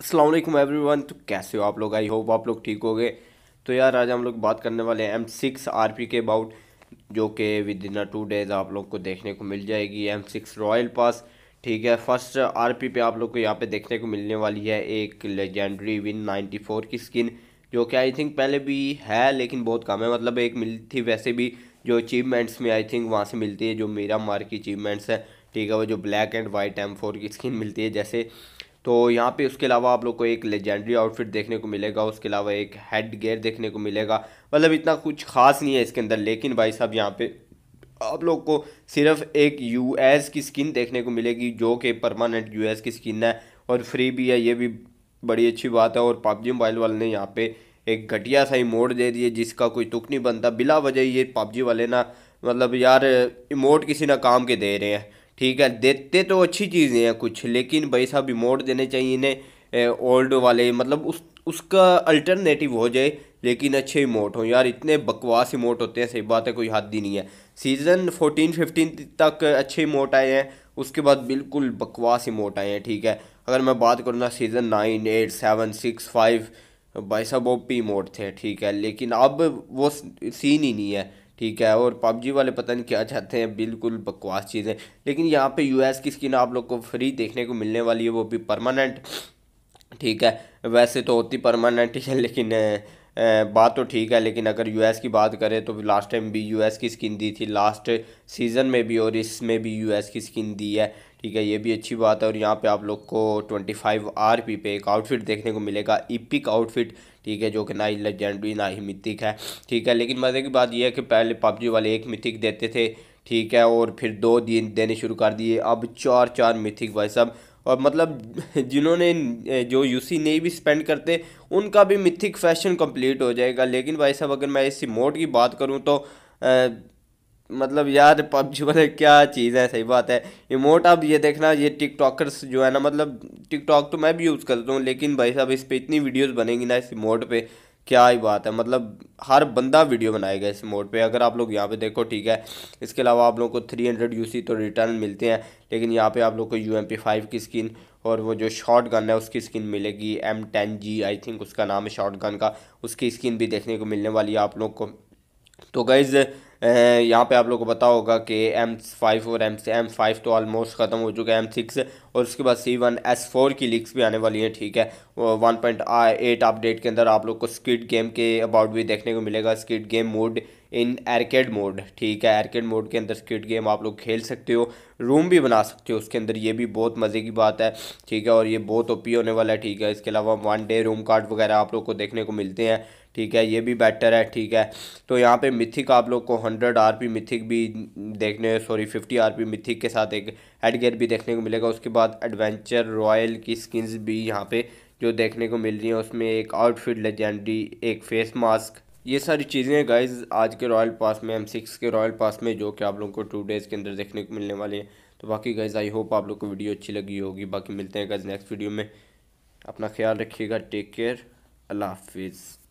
Aslam every one तो कैसे हो आप लोग आई होप आप लोग ठीक हो गए तो यार आज हम लोग बात करने वाले हैं एम सिक्स आर पी के अबाउट जो कि विद इन टू डेज़ आप लोग को देखने को मिल जाएगी एम सिक्स रॉयल पास ठीक है फर्स्ट आर पी पे आप लोग को यहाँ पे देखने को मिलने वाली है एक लेजेंडरी विन नाइन्टी फोर की स्किन जो कि आई थिंक पहले भी है लेकिन बहुत कम है मतलब एक मिलती थी वैसे भी जो अचीवमेंट्स में आई थिंक वहाँ से मिलती है जो मेरा मार की अचीवमेंट्स है ठीक है वो जो black and white M four की स्किन मिलती है जैसे तो यहाँ पे उसके अलावा आप लोग को एक लेजेंडरी आउटफिट देखने को मिलेगा उसके अलावा एक हेड गेयर देखने को मिलेगा मतलब इतना कुछ खास नहीं है इसके अंदर लेकिन भाई साहब यहाँ पे आप लोग को सिर्फ एक यूएस की स्किन देखने को मिलेगी जो कि परमानेंट यूएस की स्किन है और फ्री भी है ये भी बड़ी अच्छी बात है और पबजी मोबाइल वाले ने यहाँ पर एक घटिया सा ही मोड दे दिए जिसका कोई तुक नहीं बनता बिला वजह ये पबजी वाले ना मतलब यार इमोट किसी ना काम के दे रहे हैं ठीक है देते तो अच्छी चीज़ें हैं कुछ लेकिन भाई साहब रिमोट देने चाहिए इन्हें ओल्ड वाले मतलब उस उसका अल्टरनेटिव हो जाए लेकिन अच्छे रिमोट हों यार इतने बकवास रिमोट होते हैं सही बात है कोई हाथ ही नहीं है सीज़न फोर्टीन फिफ्टीन तक अच्छे रिमोट आए हैं उसके बाद बिल्कुल बकवास रिमोट आए हैं ठीक है अगर मैं बात करूँ ना season nine eight seven six five भाई साहब वो पी मोड थे ठीक है लेकिन अब वो सीन ही नहीं है ठीक है और पबजी वाले पता नहीं क्या चाहते हैं बिल्कुल बकवास चीज़ें लेकिन यहाँ पे यूएस की स्किन आप लोग को फ्री देखने को मिलने वाली है वो भी परमानेंट ठीक है वैसे तो होती परमानेंट है लेकिन बात तो ठीक है लेकिन अगर यूएस की बात करें तो लास्ट टाइम भी यूएस की स्किन दी थी लास्ट सीज़न में भी और इसमें भी यूएस की स्किन दी है ठीक है ये भी अच्छी बात है और यहाँ पे आप लोग को 25 फाइव आर पी पे एक आउटफिट देखने को मिलेगा इपिक आउटफिट ठीक है जो कि ना ही लेजेंडरी ना ही मिथिक है ठीक है लेकिन मज़े की बात यह है कि पहले पबजी वाले एक मिथिक देते थे ठीक है और फिर दो दिन देने शुरू कर दिए अब चार चार मिथिक भाई सब और मतलब जिन्होंने जो यूसी नहीं भी स्पेंड करते उनका भी मिथिक फैशन कंप्लीट हो जाएगा लेकिन भाई साहब अगर मैं इस मोड की बात करूँ तो आ, मतलब यार पबजी वाले क्या चीज़ है सही बात है इमोट अब ये देखना ये टिकटॉकर्स जो है ना मतलब टिकटॉक तो मैं भी यूज़ करता हूँ लेकिन भाई साहब इस पर इतनी वीडियोस बनेंगी ना इस इमोट पे क्या ही बात है मतलब हर बंदा वीडियो बनाएगा इस मोड पे अगर आप लोग यहाँ पे देखो ठीक है इसके अलावा आप लोग को 300 सी तो रिटर्न मिलते हैं लेकिन यहाँ पे आप लोग को यू एम पी फाइव की स्किन और वो जो शॉर्ट गन है उसकी स्किन मिलेगी एम टेन जी आई थिंक उसका नाम है शॉर्ट गन का उसकी स्किन भी देखने को मिलने वाली है आप लोग को तो गैज़ यहाँ पे आप लोग को पता होगा कि एम फाइव और एम एम फाइव तो ऑलमोस्ट ख़त्म हो चुका है एम सिक्स और उसके बाद सी वन एस फोर की लीक्स भी आने वाली हैं ठीक है वन पॉइंट एट अपडेट के अंदर आप लोग को स्किड गेम के अबाउट भी देखने को मिलेगा squid game mode in arcade mode ठीक है एरकेड मोड के अंदर स्किड गेम आप लोग खेल सकते हो रूम भी बना सकते हो उसके अंदर ये भी बहुत मज़े की बात है ठीक है और ये बहुत ओपी होने वाला है ठीक है इसके अलावा वन डे रूम कार्ड वगैरह आप लोग को देखने को मिलते हैं ठीक है ये भी बेटर है ठीक है तो यहाँ पे मिथिक आप लोग को हंड्रेड आर पी मिथिक भी देखने sorry fifty R P mythic के साथ एक हेडगेयर भी देखने को मिलेगा उसके बाद एडवेंचर रॉयल की स्किन्स भी यहाँ पे जो देखने को मिल रही हैं उसमें एक आउटफिट लेजेंडरी एक फेस मास्क ये सारी चीज़ें गाइज आज के रॉयल पास में एम सिक्स के रॉयल पास में जो कि आप लोगों को टू डेज़ के अंदर देखने को मिलने वाले हैं तो बाकी गाइज आई होप आप लोग को वीडियो अच्छी लगी होगी बाकी मिलते हैं गाइज नेक्स्ट वीडियो में अपना ख्याल रखिएगा टेक केयर अल्लाह हाफिज़